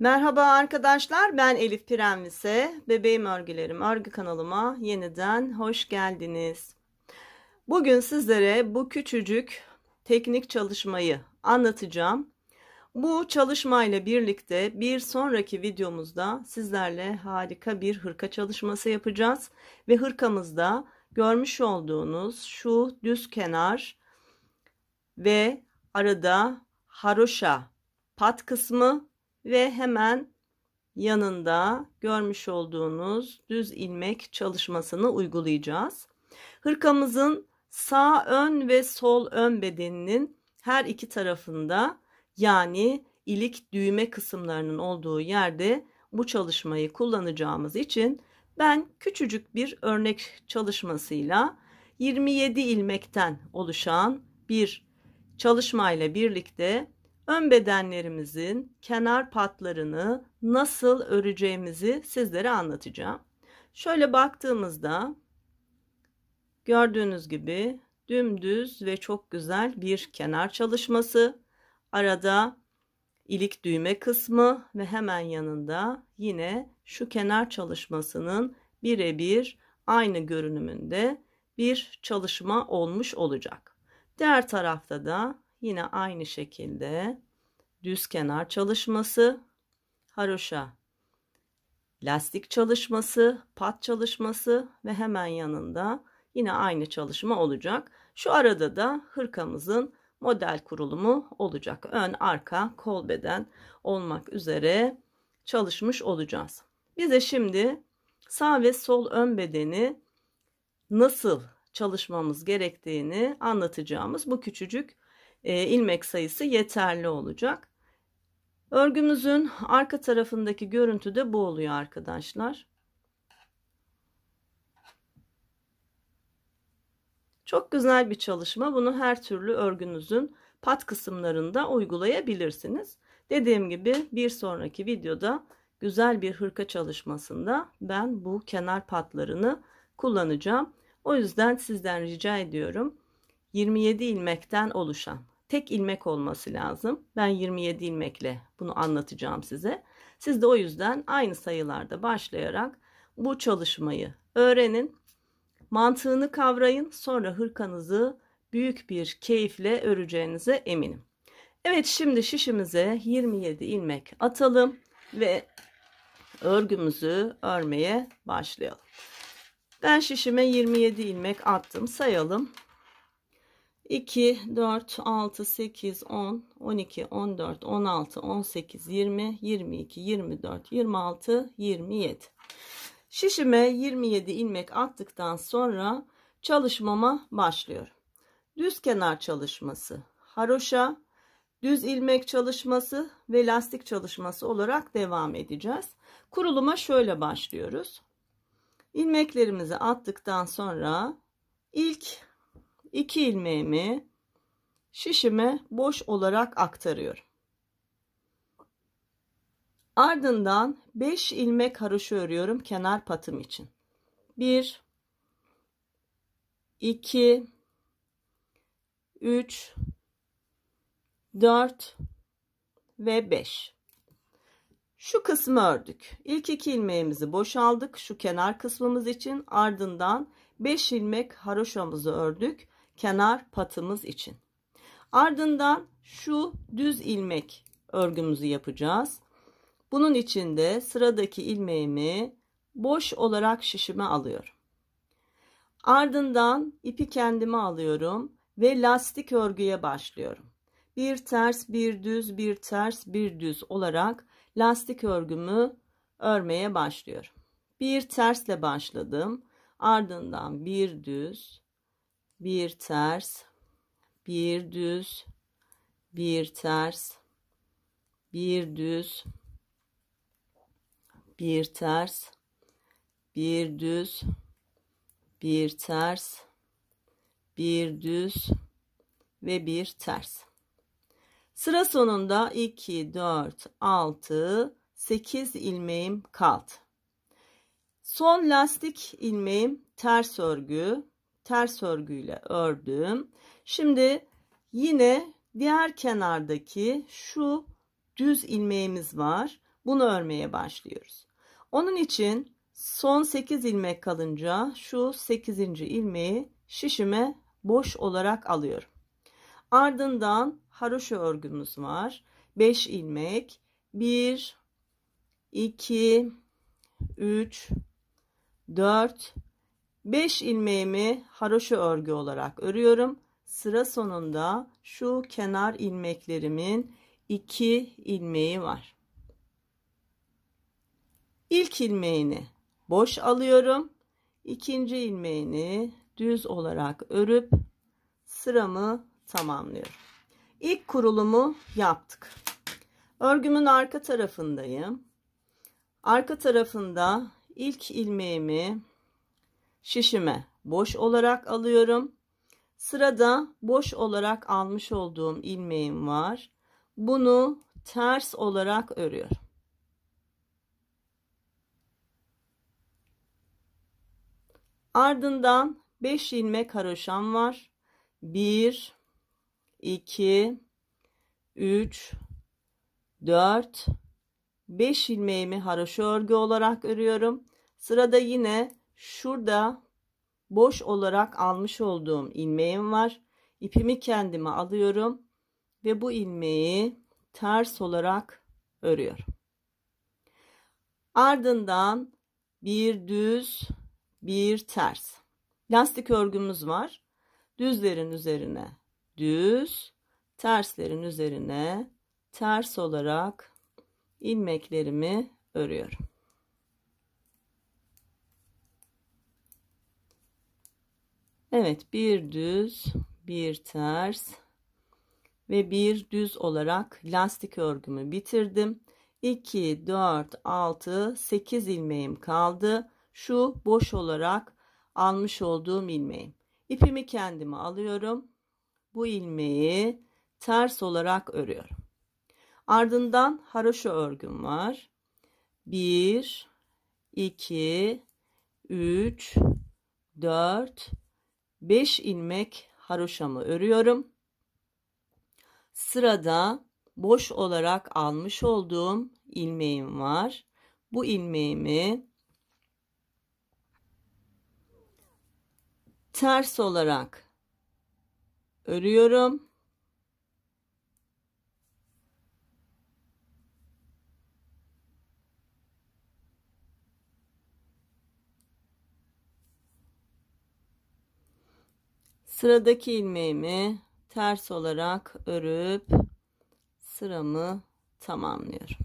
Merhaba arkadaşlar ben Elif Pirenvise. Bebeğim Örgülerim örgü kanalıma yeniden hoş geldiniz. Bugün sizlere bu küçücük teknik çalışmayı anlatacağım. Bu çalışmayla birlikte bir sonraki videomuzda sizlerle harika bir hırka çalışması yapacağız. Ve hırkamızda görmüş olduğunuz şu düz kenar ve arada haroşa pat kısmı ve hemen yanında görmüş olduğunuz düz ilmek çalışmasını uygulayacağız. Hırkamızın sağ ön ve sol ön bedeninin her iki tarafında yani ilik düğme kısımlarının olduğu yerde bu çalışmayı kullanacağımız için ben küçücük bir örnek çalışmasıyla 27 ilmekten oluşan bir çalışmayla birlikte ön bedenlerimizin kenar patlarını nasıl öreceğimizi sizlere anlatacağım. Şöyle baktığımızda gördüğünüz gibi dümdüz ve çok güzel bir kenar çalışması. Arada ilik düğme kısmı ve hemen yanında yine şu kenar çalışmasının birebir aynı görünümünde bir çalışma olmuş olacak. Diğer tarafta da yine aynı şekilde düz kenar çalışması, haroşa, lastik çalışması, pat çalışması ve hemen yanında yine aynı çalışma olacak. Şu arada da hırkamızın model kurulumu olacak. Ön, arka, kol beden olmak üzere çalışmış olacağız. Bize şimdi sağ ve sol ön bedeni nasıl çalışmamız gerektiğini anlatacağımız bu küçücük e, ilmek sayısı yeterli olacak. Örgümüzün arka tarafındaki görüntü de bu oluyor arkadaşlar. Çok güzel bir çalışma. Bunu her türlü örgünüzün pat kısımlarında uygulayabilirsiniz. Dediğim gibi bir sonraki videoda güzel bir hırka çalışmasında ben bu kenar patlarını kullanacağım. O yüzden sizden rica ediyorum. 27 ilmekten oluşan tek ilmek olması lazım. Ben 27 ilmekle bunu anlatacağım size. Siz de o yüzden aynı sayılarda başlayarak bu çalışmayı öğrenin. Mantığını kavrayın. Sonra hırkanızı büyük bir keyifle öreceğinize eminim. Evet şimdi şişimize 27 ilmek atalım ve örgümüzü örmeye başlayalım. Ben şişime 27 ilmek attım. Sayalım. 2, 4, 6, 8, 10, 12, 14, 16, 18, 20, 22, 24, 26, 27. Şişime 27 ilmek attıktan sonra çalışmama başlıyorum. Düz kenar çalışması, haroşa, düz ilmek çalışması ve lastik çalışması olarak devam edeceğiz. Kuruluma şöyle başlıyoruz. İlmeklerimizi attıktan sonra ilk 2 ilmeğimi şişime boş olarak aktarıyorum. Ardından 5 ilmek haroşa örüyorum kenar patım için. 1 2 3 4 ve 5 şu kısmı ördük İlk iki ilmeğimizi boşaldık şu kenar kısmımız için ardından 5 ilmek haroşamızı ördük kenar patımız için. Ardından şu düz ilmek örgümüzü yapacağız. Bunun için de sıradaki ilmeğimi boş olarak şişime alıyorum. Ardından ipi kendime alıyorum ve lastik örgüye başlıyorum. Bir ters, bir düz, bir ters, bir düz olarak lastik örgümü örmeye başlıyorum. Bir tersle başladım. Ardından bir düz, bir ters, bir düz, bir ters, bir düz, bir ters, bir düz, bir ters, bir düz ve bir ters. Sıra sonunda 2, 4, 6, 8 ilmeğim kaldı. Son lastik ilmeğim ters örgü ters örgüyle ördüm. Şimdi yine diğer kenardaki şu düz ilmeğimiz var. Bunu örmeye başlıyoruz. Onun için son 8 ilmek kalınca şu 8. ilmeği şişime boş olarak alıyorum. Ardından haroşa örgümüz var. 5 ilmek. 1 2 3 4 5 ilmeğimi haroşa örgü olarak örüyorum. Sıra sonunda şu kenar ilmeklerimin 2 ilmeği var. İlk ilmeğini boş alıyorum. İkinci ilmeğini düz olarak örüp sıramı tamamlıyorum. İlk kurulumu yaptık. Örgümün arka tarafındayım. Arka tarafında ilk ilmeğimi şişime boş olarak alıyorum. Sırada boş olarak almış olduğum ilmeğim var. Bunu ters olarak örüyorum. Ardından 5 ilmek haroşam var. 1 2 3 4 5 ilmeğimi haroşa örgü olarak örüyorum. Sırada yine Şurada boş olarak almış olduğum ilmeğim var. İpimi kendime alıyorum ve bu ilmeği ters olarak örüyorum. Ardından bir düz, bir ters. Lastik örgümüz var. Düzlerin üzerine düz, terslerin üzerine ters olarak ilmeklerimi örüyorum. Evet bir düz bir ters ve bir düz olarak lastik örgümü bitirdim. 2 4 6 8 ilmeğim kaldı. Şu boş olarak almış olduğum ilmeğim. İpimi kendime alıyorum. Bu ilmeği ters olarak örüyorum. Ardından haroşa örgüm var. 1 2 3 4 5 ilmek haroşamı örüyorum. Sırada boş olarak almış olduğum ilmeğim var. Bu ilmeğimi ters olarak örüyorum. Sıradaki ilmeğimi ters olarak örüp sıramı tamamlıyorum.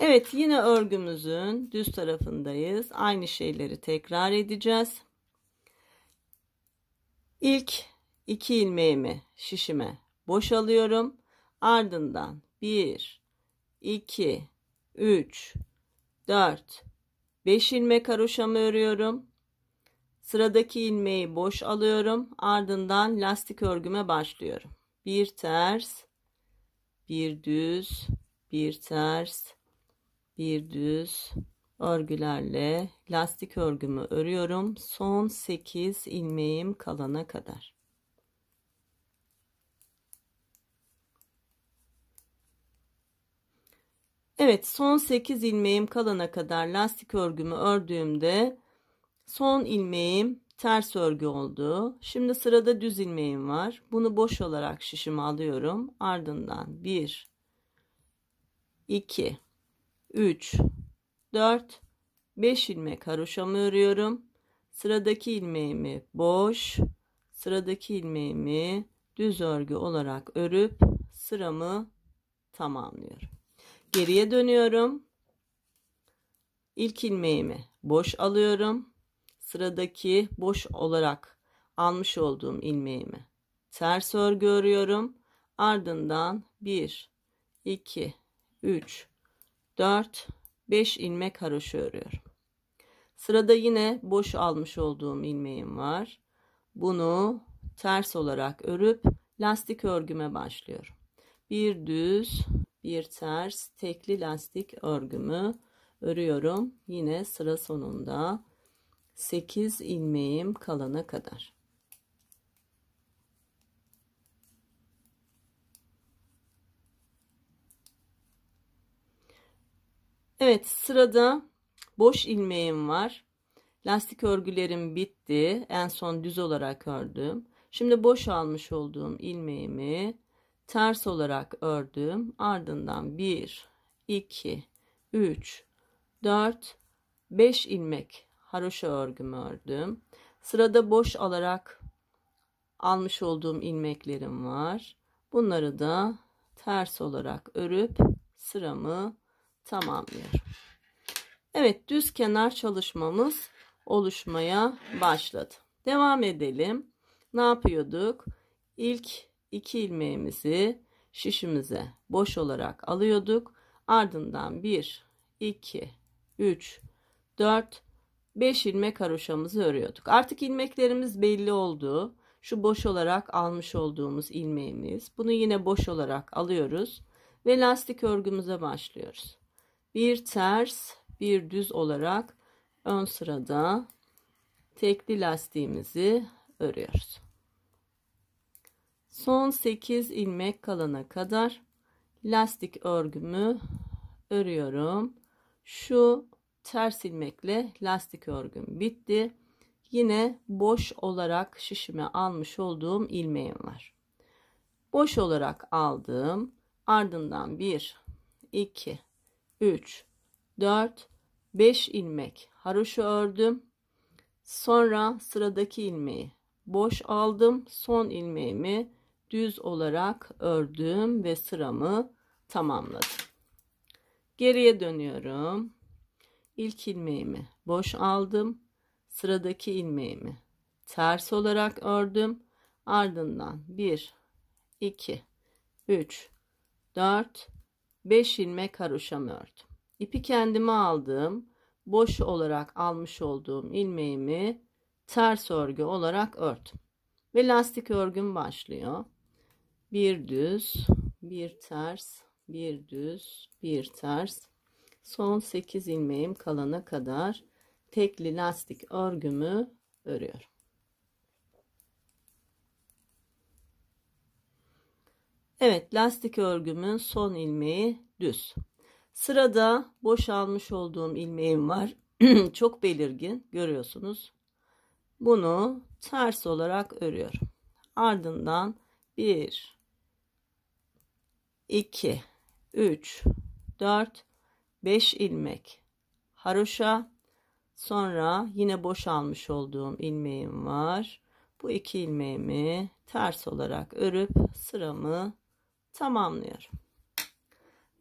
Evet yine örgümüzün düz tarafındayız. Aynı şeyleri tekrar edeceğiz. İlk iki ilmeğimi şişime boşalıyorum. Ardından 1, 2, 3, 4, 5 ilmek haroşamı örüyorum. Sıradaki ilmeği boş alıyorum. Ardından lastik örgüme başlıyorum. Bir ters, bir düz, bir ters, bir düz örgülerle lastik örgümü örüyorum. Son 8 ilmeğim kalana kadar. Evet son 8 ilmeğim kalana kadar lastik örgümü ördüğümde son ilmeğim ters örgü oldu. Şimdi sırada düz ilmeğim var. Bunu boş olarak şişime alıyorum. Ardından 1 2 3 4 5 ilmek haroşamı örüyorum. Sıradaki ilmeğimi boş, sıradaki ilmeğimi düz örgü olarak örüp sıramı tamamlıyorum. Geriye dönüyorum. İlk ilmeğimi boş alıyorum sıradaki boş olarak almış olduğum ilmeğimi ters örgü örüyorum. Ardından 1, 2, 3, 4, 5 ilmek haroşa örüyorum. Sırada yine boş almış olduğum ilmeğim var. Bunu ters olarak örüp lastik örgüme başlıyorum. Bir düz, bir ters tekli lastik örgümü örüyorum. Yine sıra sonunda 8 ilmeğim kalana kadar. Evet sırada boş ilmeğim var. Lastik örgülerim bitti. En son düz olarak ördüm. Şimdi boş almış olduğum ilmeğimi ters olarak ördüm. Ardından 1, 2, 3, 4, 5 ilmek haroşa örgümü ördüm. Sırada boş alarak almış olduğum ilmeklerim var. Bunları da ters olarak örüp sıramı tamamlıyorum. Evet düz kenar çalışmamız oluşmaya başladı. Devam edelim. Ne yapıyorduk? İlk iki ilmeğimizi şişimize boş olarak alıyorduk. Ardından 1, 2, 3, 4, 5 ilmek haroşamızı örüyorduk. Artık ilmeklerimiz belli oldu. Şu boş olarak almış olduğumuz ilmeğimiz. Bunu yine boş olarak alıyoruz ve lastik örgümüze başlıyoruz. Bir ters, bir düz olarak ön sırada tekli lastiğimizi örüyoruz. Son 8 ilmek kalana kadar lastik örgümü örüyorum. Şu ters ilmekle lastik örgüm bitti. Yine boş olarak şişime almış olduğum ilmeğim var. Boş olarak aldım. Ardından 1, 2, 3, 4, 5 ilmek haroşa ördüm. Sonra sıradaki ilmeği boş aldım. Son ilmeğimi düz olarak ördüm ve sıramı tamamladım. Geriye dönüyorum ilk ilmeğimi boş aldım. Sıradaki ilmeğimi ters olarak ördüm. Ardından 1 2 3 4 5 ilmek haroşam ördüm. İpi kendime aldım. Boş olarak almış olduğum ilmeğimi ters örgü olarak ördüm. Ve lastik örgüm başlıyor. Bir düz, bir ters, bir düz, bir ters, son 8 ilmeğim kalana kadar tekli lastik örgümü örüyorum. Evet lastik örgümün son ilmeği düz. Sırada boşalmış olduğum ilmeğim var. Çok belirgin görüyorsunuz. Bunu ters olarak örüyorum. Ardından 1 2 3 4 5 ilmek haroşa sonra yine boşalmış olduğum ilmeğim var bu iki ilmeğimi ters olarak örüp sıramı tamamlıyorum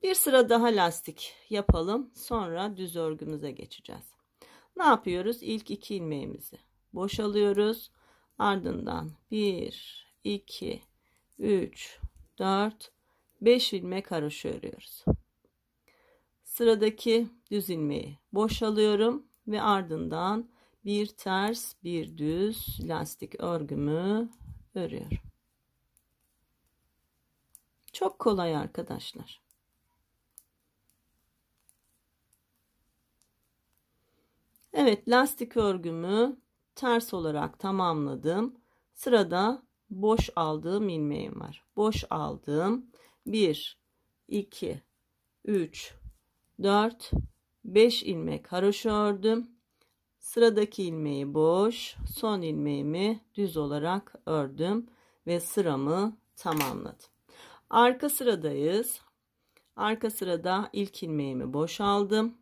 bir sıra daha lastik yapalım sonra düz örgümüze geçeceğiz ne yapıyoruz İlk iki ilmeğimizi boşalıyoruz ardından 1 2 3 4 5 ilmek haroşa örüyoruz Sıradaki düz ilmeği boşalıyorum ve ardından bir ters bir düz lastik örgümü örüyorum. Çok kolay arkadaşlar. Evet lastik örgümü ters olarak tamamladım. Sırada boş aldığım ilmeğim var. Boş aldım. 1 2 3 4 5 ilmek haroşa ördüm sıradaki ilmeği boş son ilmeğimi düz olarak ördüm ve sıramı tamamladım arka sıradayız arka sırada ilk ilmeğimi boş aldım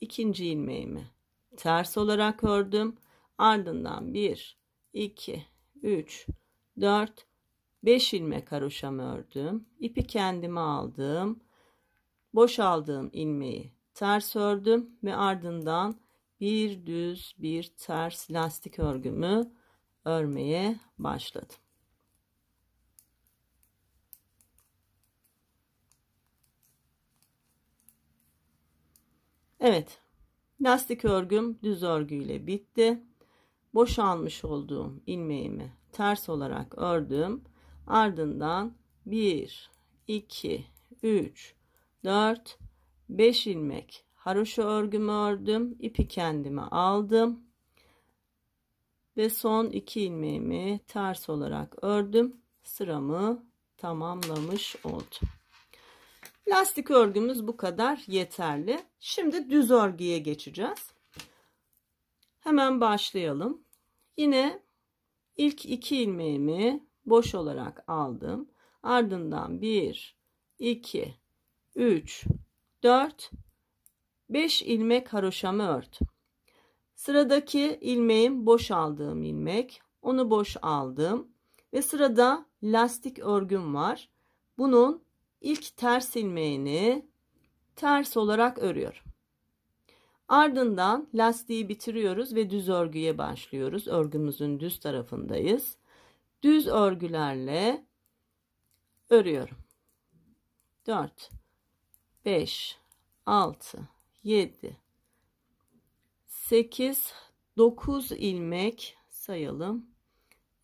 ikinci ilmeğimi ters olarak ördüm ardından 1 2 3 4 5 ilmek haroşamı ördüm ipi kendime aldım boşaldığım ilmeği ters ördüm ve ardından bir düz bir ters lastik örgümü örmeye başladım. Evet lastik örgüm düz örgüyle bitti. Boşalmış olduğum ilmeğimi ters olarak ördüm. Ardından 1, 2, 3, 4 5 ilmek haroşa örgümü ördüm ipi kendime aldım ve son 2 ilmeğimi ters olarak ördüm sıramı tamamlamış oldum lastik örgümüz bu kadar yeterli şimdi düz örgüye geçeceğiz hemen başlayalım yine ilk 2 ilmeğimi boş olarak aldım ardından 1 2 3, 4, 5 ilmek haroşamı ört. Sıradaki ilmeğim boş aldığım ilmek. Onu boş aldım. Ve sırada lastik örgüm var. Bunun ilk ters ilmeğini ters olarak örüyorum. Ardından lastiği bitiriyoruz ve düz örgüye başlıyoruz. Örgümüzün düz tarafındayız. Düz örgülerle örüyorum. 4 5, 6, 7, 8, 9 ilmek sayalım.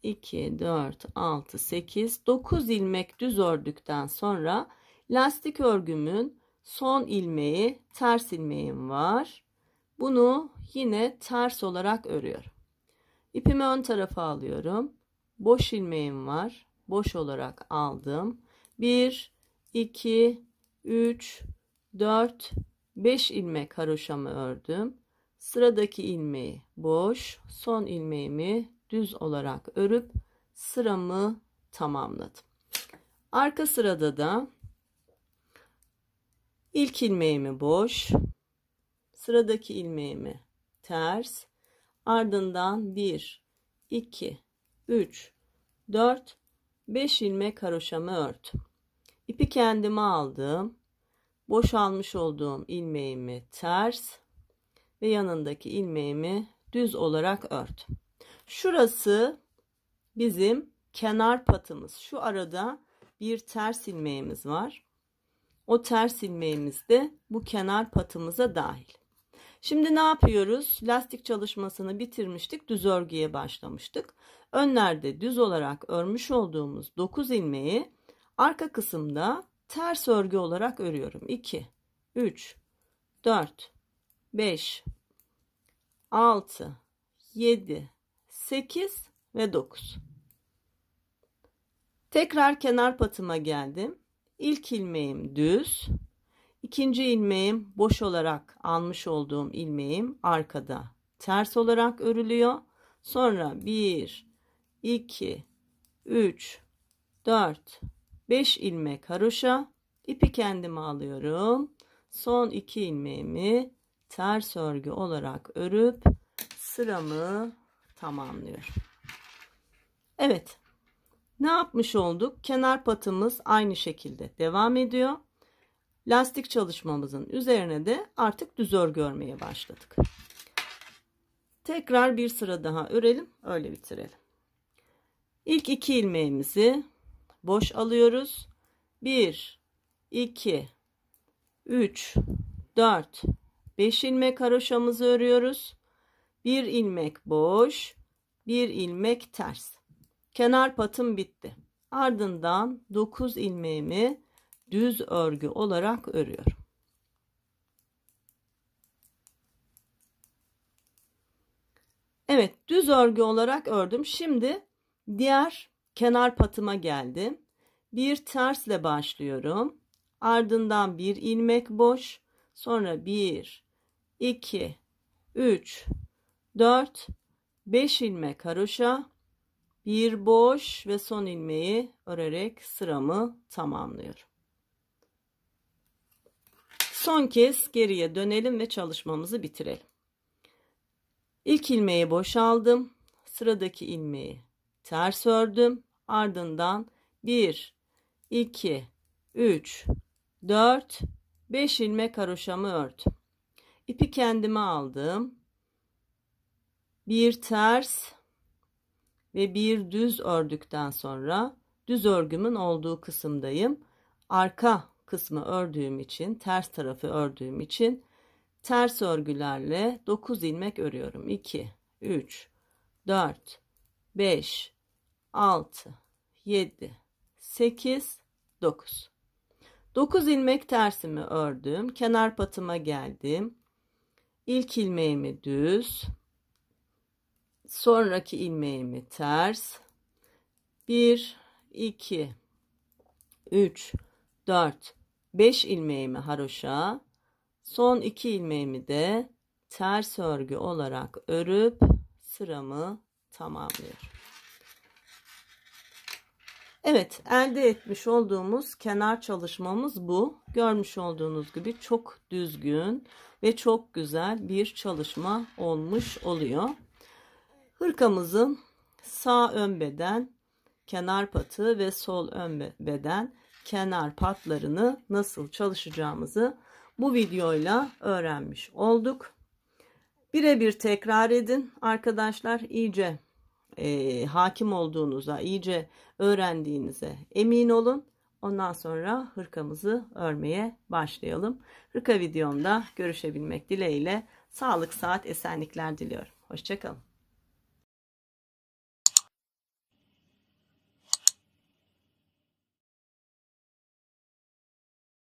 2, 4, 6, 8, 9 ilmek düz ördükten sonra lastik örgümün son ilmeği ters ilmeğim var. Bunu yine ters olarak örüyorum. İpimi ön tarafa alıyorum. Boş ilmeğim var. Boş olarak aldım. 1, 2, 3 4 5 ilmek haroşamı ördüm sıradaki ilmeği boş son ilmeğimi düz olarak örüp sıramı tamamladım arka sırada da ilk ilmeğimi boş sıradaki ilmeğimi ters ardından 1 2 3 4 5 ilmek haroşamı ördüm İpi kendime aldım. Boşalmış olduğum ilmeğimi ters ve yanındaki ilmeğimi düz olarak ördüm. Şurası bizim kenar patımız. Şu arada bir ters ilmeğimiz var. O ters ilmeğimiz de bu kenar patımıza dahil. Şimdi ne yapıyoruz? Lastik çalışmasını bitirmiştik. Düz örgüye başlamıştık. Önlerde düz olarak örmüş olduğumuz 9 ilmeği Arka kısımda ters örgü olarak örüyorum. 2, 3, 4, 5, 6, 7, 8 ve 9. Tekrar kenar patıma geldim. İlk ilmeğim düz. İkinci ilmeğim boş olarak almış olduğum ilmeğim arkada ters olarak örülüyor. Sonra 1, 2, 3, 4, 5 ilmek haroşa ipi kendime alıyorum. Son 2 ilmeğimi ters örgü olarak örüp sıramı tamamlıyorum. Evet. Ne yapmış olduk? Kenar patımız aynı şekilde devam ediyor. Lastik çalışmamızın üzerine de artık düz örgü örmeye başladık. Tekrar bir sıra daha örelim. Öyle bitirelim. İlk iki ilmeğimizi boş alıyoruz. 1, 2, 3, 4, 5 ilmek haroşamızı örüyoruz. 1 ilmek boş, 1 ilmek ters. Kenar patım bitti. Ardından 9 ilmeğimi düz örgü olarak örüyorum. Evet düz örgü olarak ördüm. Şimdi diğer kenar patıma geldim. Bir tersle başlıyorum. Ardından bir ilmek boş. Sonra 1, 2, 3, 4, 5 ilmek haroşa. Bir boş ve son ilmeği örerek sıramı tamamlıyorum. Son kez geriye dönelim ve çalışmamızı bitirelim. İlk ilmeği boşaldım. Sıradaki ilmeği ters ördüm. Ardından 1, 2, 3, 4, 5 ilmek haroşamı ördüm. İpi kendime aldım. Bir ters ve bir düz ördükten sonra düz örgümün olduğu kısımdayım. Arka kısmı ördüğüm için, ters tarafı ördüğüm için ters örgülerle 9 ilmek örüyorum. 2, 3, 4, 5, 6 7 8 9 9 ilmek tersimi ördüm kenar patıma geldim İlk ilmeğimi düz sonraki ilmeğimi ters 1 2 3 4 5 ilmeğimi haroşa son 2 ilmeğimi de ters örgü olarak örüp sıramı tamamlıyorum Evet elde etmiş olduğumuz kenar çalışmamız bu. Görmüş olduğunuz gibi çok düzgün ve çok güzel bir çalışma olmuş oluyor. Hırkamızın sağ ön beden kenar patı ve sol ön beden kenar patlarını nasıl çalışacağımızı bu videoyla öğrenmiş olduk. Birebir tekrar edin arkadaşlar iyice e, hakim olduğunuza, iyice öğrendiğinize emin olun. Ondan sonra hırkamızı örmeye başlayalım. Hırka videomda görüşebilmek dileğiyle sağlık, saat, esenlikler diliyorum. Hoşçakalın.